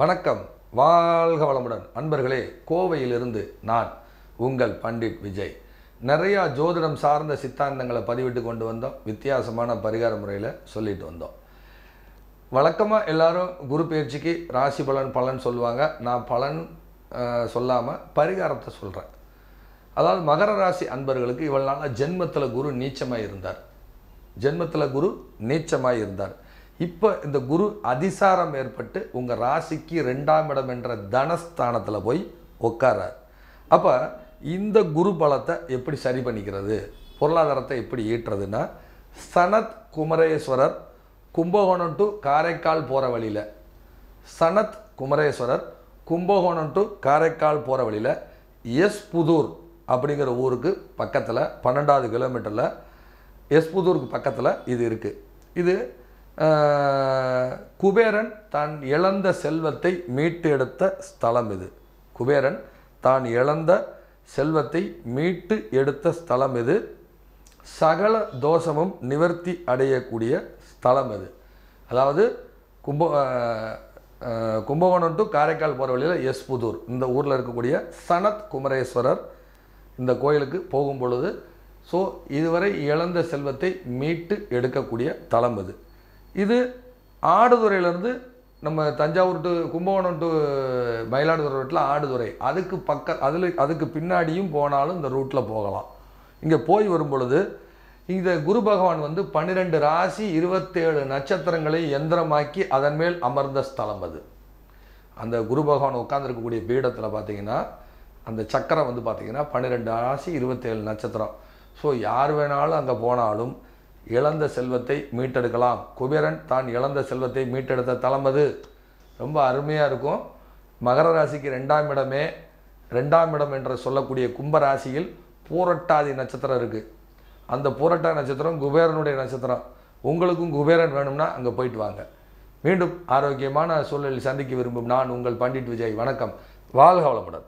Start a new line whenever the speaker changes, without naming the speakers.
வணக்கம் வாழ்க வளமுடன் அன்பர்களே கோவையிலிருந்து நான் உங்கள் பண்டிட் விஜய் நிறையா ஜோதிடம் சார்ந்த சித்தாந்தங்களை பதிவிட்டு கொண்டு வந்தோம் வித்தியாசமான பரிகார முறையில் சொல்லிட்டு வந்தோம் வழக்கமாக எல்லாரும் குரு பயிற்சிக்கு ராசி பலன் பலன் சொல்லுவாங்க நான் பலன் சொல்லாமல் பரிகாரத்தை சொல்கிறேன் அதாவது மகர ராசி அன்பர்களுக்கு இவ்வளோ நாளாக ஜென்மத்தில் குரு நீச்சமாக இருந்தார் ஜென்மத்தில் குரு நீச்சமாக இருந்தார் இப்போ இந்த குரு அதிசாரம் ஏற்பட்டு உங்கள் ராசிக்கு ரெண்டாம் இடம் என்ற தனஸ்தானத்தில் போய் உட்காரார் அப்போ இந்த குரு பலத்தை எப்படி சரி பண்ணிக்கிறது பொருளாதாரத்தை எப்படி ஈட்டுறதுன்னா சனத் குமரேஸ்வரர் கும்பகோணம் டு காரைக்கால் போகிற வழியில் சனத் குமரேஸ்வரர் கும்பகோணம் டு காரைக்கால் போகிற வழியில் எஸ் புதூர் அப்படிங்கிற ஊருக்கு பக்கத்தில் பன்னெண்டாவது கிலோமீட்டரில் எஸ் புதூருக்கு பக்கத்தில் இது இருக்குது இது குபேரன் தான் இழந்த செல்வத்தை மீட்டு எடுத்த ஸ்தலம் இது குபேரன் தான் இழந்த செல்வத்தை மீட்டு எடுத்த ஸ்தலம் இது சகல தோஷமும் நிவர்த்தி அடையக்கூடிய ஸ்தலம் இது அதாவது கும்ப கும்பகோணம் டு காரைக்கால் போகிற வழியில் எஸ்புதூர் இந்த ஊரில் இருக்கக்கூடிய சனத் குமரேஸ்வரர் இந்த கோயிலுக்கு போகும் பொழுது ஸோ இதுவரை இழந்த செல்வத்தை மீட்டு எடுக்கக்கூடிய தளம் இது இது ஆடுதுறையிலேருந்து நம்ம தஞ்சாவூர் டு கும்பகோணம் டு மயிலாடுதுறை ரோட்டில் ஆடுதுறை அதுக்கு பக்க அதில் அதுக்கு பின்னாடியும் போனாலும் இந்த ரூட்டில் போகலாம் இங்கே போய் வரும் பொழுது இந்த குரு பகவான் வந்து பன்னிரெண்டு ராசி இருபத்தேழு நட்சத்திரங்களை எந்திரமாக்கி அதன் மேல் அமர்ந்த ஸ்தலம் அது அந்த குரு பகவான் உட்காந்துருக்கக்கூடிய பீடத்தில் பார்த்தீங்கன்னா அந்த சக்கரம் வந்து பார்த்திங்கன்னா பன்னிரெண்டு ராசி இருபத்தேழு நட்சத்திரம் ஸோ யார் வேணாலும் அங்கே போனாலும் இழந்த செல்வத்தை மீட்டெடுக்கலாம் குபேரன் தான் இழந்த செல்வத்தை மீட்டெடுத்த தலம் அது ரொம்ப அருமையாக இருக்கும் மகர ராசிக்கு ரெண்டாம் இடமே ரெண்டாம் இடம் என்று சொல்லக்கூடிய கும்ப ராசியில் பூரட்டாதி நட்சத்திரம் இருக்குது அந்த பூரட்டா நட்சத்திரம் குபேரனுடைய நட்சத்திரம் உங்களுக்கும் குபேரன் வேணும்னா அங்கே போயிட்டு வாங்க மீண்டும் ஆரோக்கியமான சூழலில் சந்திக்க விரும்பும் நான் உங்கள் பண்டிட் விஜய் வணக்கம் வாழ்க வளமுடன்